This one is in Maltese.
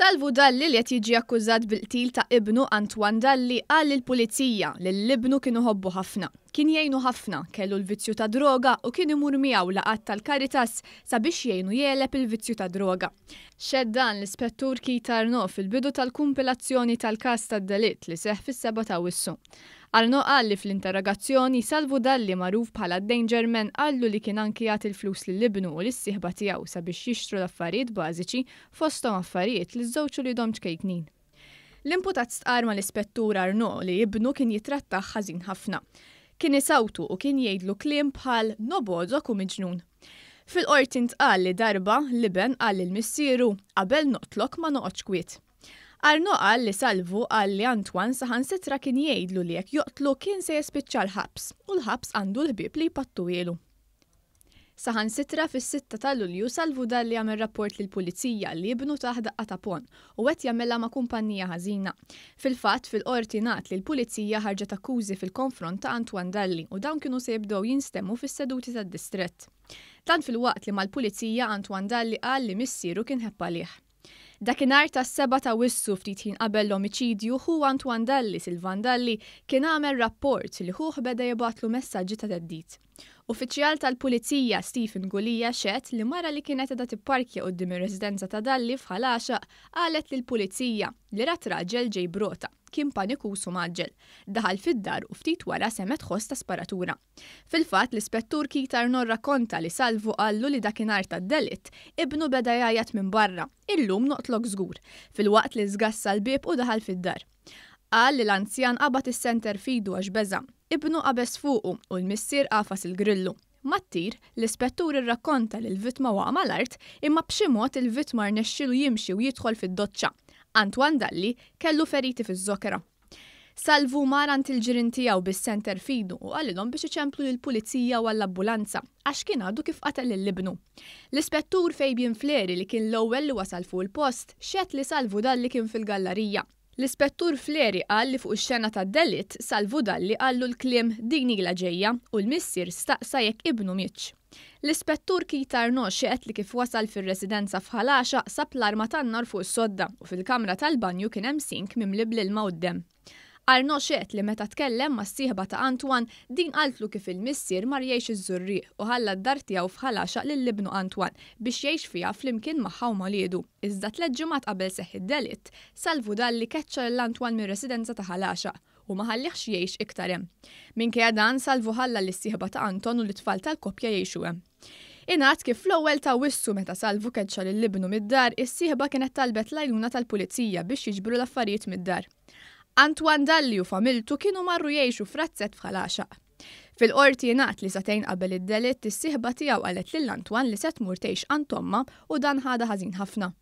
Salvu Dalli li jiġi akkużat bil-qtil ta' ibnu Antwan Dalli għal il-pulizija li l-ibnu kienu ħobbu ħafna. Kien jgħinu ħafna, kellu l-vizzju ta' droga u kien imur miegħu laqat tal-Karitas sabiex jgħinu jeleb il-vizzju ta' droga. Xeddan l-ispettur Kitarno fil-bidu tal-kumpilazzjoni tal-kas tad-delitt li seħ fis-seba ta' wissu għal noqalli fl-interrogazzjoni salvu dalli maruf bħala Dangerman għallu li kien anki jagħti il-flus li libnu u l-sihba tiegħu sabiex jixtru l-affarijiet bażiċi fosthom affarijiet li żżewġu li domx kejknin. L-imputat stqarma l-ispettur Arno li jibnu kien jitratta ħażin ħafna. Kien isawtu u kien jgħidlu kliem bħal nobodok u miġnun. Fil-qorti ntqal li darba liben għall il-missieru qabel noqtlok ma noqgħodx kwiet. Arno li salvu qal li Antwan saħan sitra kien jgħidlu li jekk joqtlu kien se jespiċċa l-ħabs u l-ħabs għandu l-ħbib li jpattu jelu. Saħan sitra fis-sitta ta' Lulju salvu dal li għamil rapport l pulizija li jibnu taħdaqqa daqqa ta' pon u għet jamella ma' kumpanija ħażina. Fil-fatt fil-qorti li l-pulizija ħarġet akkużi fil-konfront ta' Antwan Dalli u dawn kienu se jibdew jinstemmu fis-seduti tad-distrett. Dan fil-waqt li mal-pulizija Antwan Dalli qal li missieru kien ħeppa liħ. Dakinhar ta' seba ta' wissu ftit jien qabel l omicidju hu Antoine Dalli il-Vandalli kien għamel rapport li hu beda jibatlu messaġġi ta' teddit. Uffiċjal tal-Pulizija Stephen Gulija xet li mara li kienet edha tipparkja d ir-residenza ta' Dalli fħalaxa qalet l pulizija li rat raġel ġej brota kien paniku u maġġel. Daħal fid-dar u ftit wara semet ħoss ta' sparatura. Fil-fat, l-ispettur Kitar Norra rakonta li salvu għallu li dakinar ta' delit, ibnu beda jajat minn barra, illum noqtlok zgur, fil-waqt li zgassa l-bib u daħal fid-dar. Għal li l-anzjan qabat is-center fidu għax beza, ibnu qabes fuqu u l-missir qafas il-grillu. Mattir, l-ispettur irrakkonta li l-vitma waqa mal-art imma b'ximot il-vitma rnexxilu jimxi u jidħol fid-doċċa Antwan Dalli kellu feriti fi żokra Salvu marant il-ġirin tijaw bis-center fidu u għallilom biex iċemplu l-pulizija u għall-ambulanza għax kien għadu kif qatel il-libnu. L-ispettur Fabian Fleri li kien l-ewwel li wasal fuq il-post xed li salvu dalli kien fil-gallerija L-ispettur Fleri qal li fuq ix-xena ta' delitt salvu dalli għallu l-kliem din ila ġejja u l-missier staqsa jekk ibnu mitx. L-ispettur Kitar Noxi qed li kif wasal fir-residenza f'Ħalaxa sab l-arma tan-nar fuq is-sodda u fil-kamra tal-banju kien hemm sink mimlib l-mawdem. Arno xet li meta tkellem ma' sieħba ta' Antwan din għaltlu kif il-missier mar jiex iż żurri u ħalla d darti tiegħu fħalaxa l libnu Antwan biex jgħix fiha flimkien magħha u Iżda tliet leġġumat qabel seħħ id-delitt, salvu dan li keċċa l-Antwan mir-residenza ta' ħalaxa u ma ħallihx jgħix iktar hemm. dan salvu ħalla l-sieħba ta' Anton u l-tfal tal-koppja jgħixu hemm. Inat kif l-ewwel ta' wissu meta salvu keċċa l libnu mid-dar, is-sieħba kienet talbet lajluna tal-pulizija biex jiġbru l-affarijiet mid-dar. Antwan Dalli u familtu kienu marru jiexu frazzet fħalaxaq. Fil-qorti jenaqt li satajn qabel id-delitt, is-sihba tijaw għalet lill-Antwan li set murtejx Antomma u dan ħada ħażin ħafna.